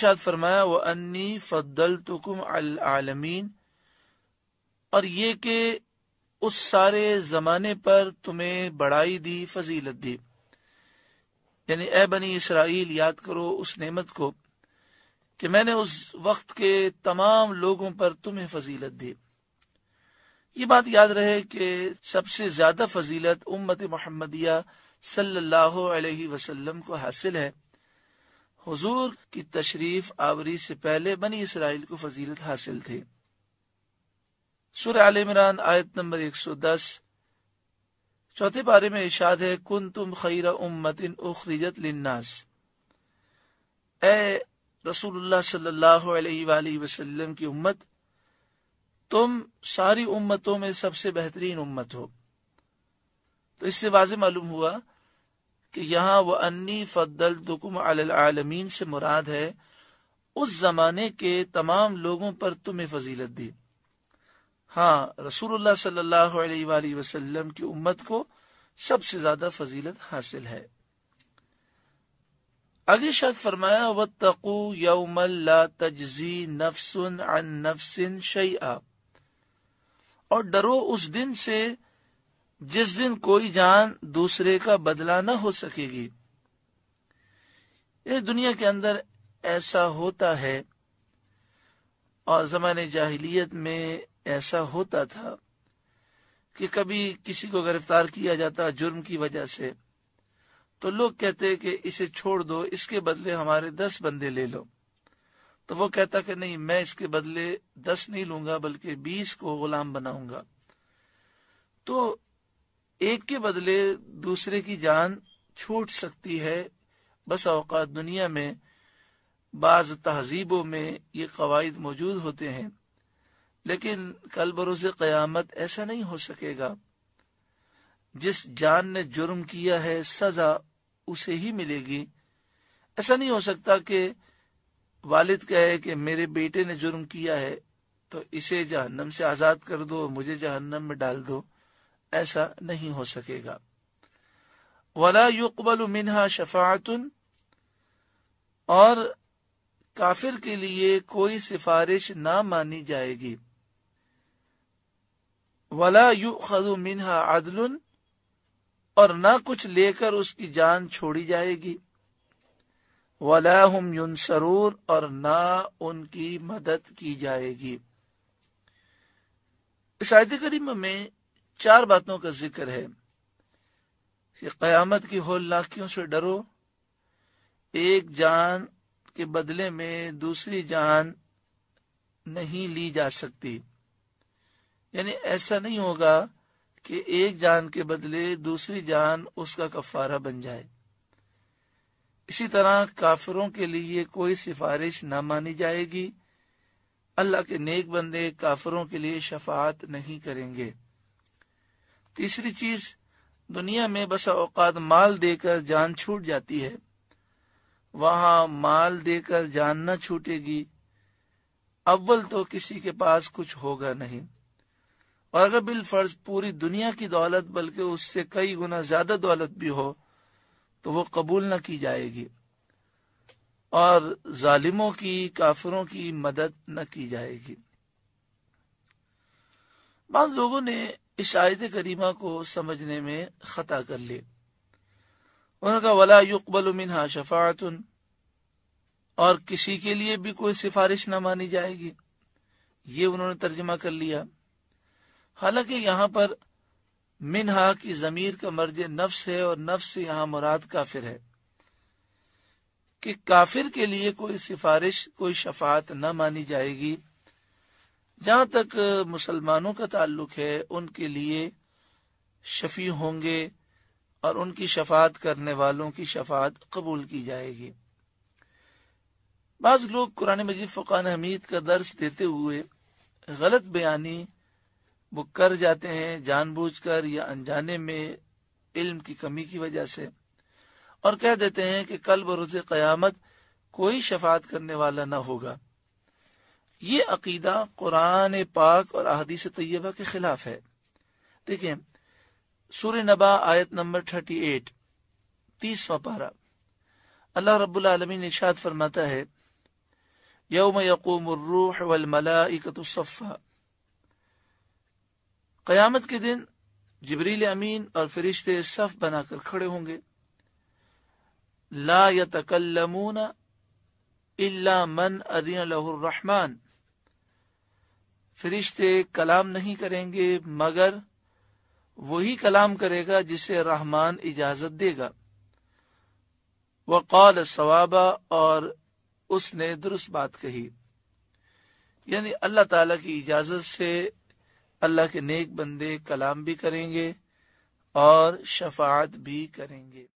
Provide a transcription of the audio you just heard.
شاد فرمایا وہ انی فدل العالمین اور یہ کہ اس سارے زمانے پر تمہیں بڑائی دی فضیلت دی یعنی اے بنی اسرائیل یاد کرو اس نعمت کو کہ میں نے اس وقت کے تمام لوگوں پر تمہیں فضیلت دی یہ بات یاد رہے کہ سب سے زیادہ فضیلت امت محمدیہ صلی اللہ علیہ وسلم کو حاصل ہے حضور کی تشریف آوری سے پہلے بنی اسرائیل کو فضیلت حاصل تھی سو دس چوتھے بارے میں ارشاد ہے کن تم خیر امت اخریجت اے رسول اللہ صلی اللہ علیہ وآلہ وسلم کی امت تم ساری امتوں میں سب سے بہترین امت ہو تو اس سے واضح معلوم ہوا کہ یہاں وہ انی فدل العالمین سے مراد ہے اس زمانے کے تمام لوگوں پر تمہیں فضیلت دی ہاں رسول اللہ صلی اللہ علیہ وآلہ وسلم کی امت کو سب سے زیادہ فضیلت حاصل ہے اگلی شاید فرمایا و تقو تجزی اللہ تجزی نفسن شیئا اور ڈرو اس دن سے جس دن کوئی جان دوسرے کا بدلہ نہ ہو سکے گی یہ دنیا کے اندر ایسا ہوتا ہے اور جاہلیت میں ایسا ہوتا تھا کہ کبھی کسی کو گرفتار کیا جاتا جرم کی وجہ سے تو لوگ کہتے کہ اسے چھوڑ دو اس کے بدلے ہمارے دس بندے لے لو تو وہ کہتا کہ نہیں میں اس کے بدلے دس نہیں لوں گا بلکہ بیس کو غلام بناؤں گا تو ایک کے بدلے دوسرے کی جان چھوٹ سکتی ہے بس اوقات دنیا میں بعض تہذیبوں میں یہ قواعد موجود ہوتے ہیں لیکن کل بروز قیامت ایسا نہیں ہو سکے گا جس جان نے جرم کیا ہے سزا اسے ہی ملے گی ایسا نہیں ہو سکتا کہ والد کہے کہ میرے بیٹے نے جرم کیا ہے تو اسے جہنم سے آزاد کر دو مجھے جہنم میں ڈال دو ایسا نہیں ہو سکے گا ولا یقبل منها شفاعت اور کافر کے لیے کوئی سفارش نہ مانی جائے گی ولا يؤخذ منها عدل اور نہ کچھ لے کر اس کی جان چھوڑی جائے گی ولا هم ینصرون اور نہ ان کی مدد کی جائے گی اس آیت کریمہ میں چار باتوں کا ذکر ہے کہ قیامت کی ہول لاکھیوں سے ڈرو ایک جان کے بدلے میں دوسری جان نہیں لی جا سکتی یعنی ایسا نہیں ہوگا کہ ایک جان کے بدلے دوسری جان اس کا کفارہ بن جائے اسی طرح کافروں کے لیے کوئی سفارش نہ مانی جائے گی اللہ کے نیک بندے کافروں کے لیے شفاعت نہیں کریں گے تیسری چیز دنیا میں بسا اوقات مال دے کر جان چھوٹ جاتی ہے وہاں مال دے کر جان نہ چھوٹے گی اول تو کسی کے پاس کچھ ہوگا نہیں اور اگر بالفرض پوری دنیا کی دولت بلکہ اس سے کئی گنا زیادہ دولت بھی ہو تو وہ قبول نہ کی جائے گی اور ظالموں کی کافروں کی مدد نہ کی جائے گی بعض لوگوں نے اس آیت کریمہ کو سمجھنے میں خطا کر لے انہوں نے کہا يُقْبَلُ یقبل شفاطن اور کسی کے لیے بھی کوئی سفارش نہ مانی جائے گی یہ انہوں نے ترجمہ کر لیا حالانکہ یہاں پر منہا کی ضمیر کا مرج نفس ہے اور نفس سے یہاں مراد کافر ہے کہ کافر کے لیے کوئی سفارش کوئی شفاعت نہ مانی جائے گی جہاں تک مسلمانوں کا تعلق ہے ان کے لیے شفیع ہوں گے اور ان کی شفاعت کرنے والوں کی شفاعت قبول کی جائے گی بعض لوگ قرآن مجید فقان حمید کا درس دیتے ہوئے غلط بیانی وہ کر جاتے ہیں جان بوجھ کر یا انجانے میں علم کی کمی کی وجہ سے اور کہہ دیتے ہیں کہ کل بروز قیامت کوئی شفاعت کرنے والا نہ ہوگا یہ عقیدہ قرآن پاک اور احادیث طیبہ کے خلاف ہے دیکھیں سور نبا آیت نمبر 38 تیس تیسواں پارہ اللہ رب نے نشاد فرماتا ہے یوم یقوم الروح والملائکت اکت قیامت کے دن جبریل امین اور فرشتے صف بنا کر کھڑے ہوں گے لا یتکلمون الا من ادین الرحمن فرشتے کلام نہیں کریں گے مگر وہی کلام کرے گا جسے رحمان اجازت دے گا وقال ثوابہ اور اس نے درست بات کہی یعنی اللہ تعالی کی اجازت سے اللہ کے نیک بندے کلام بھی کریں گے اور شفاعت بھی کریں گے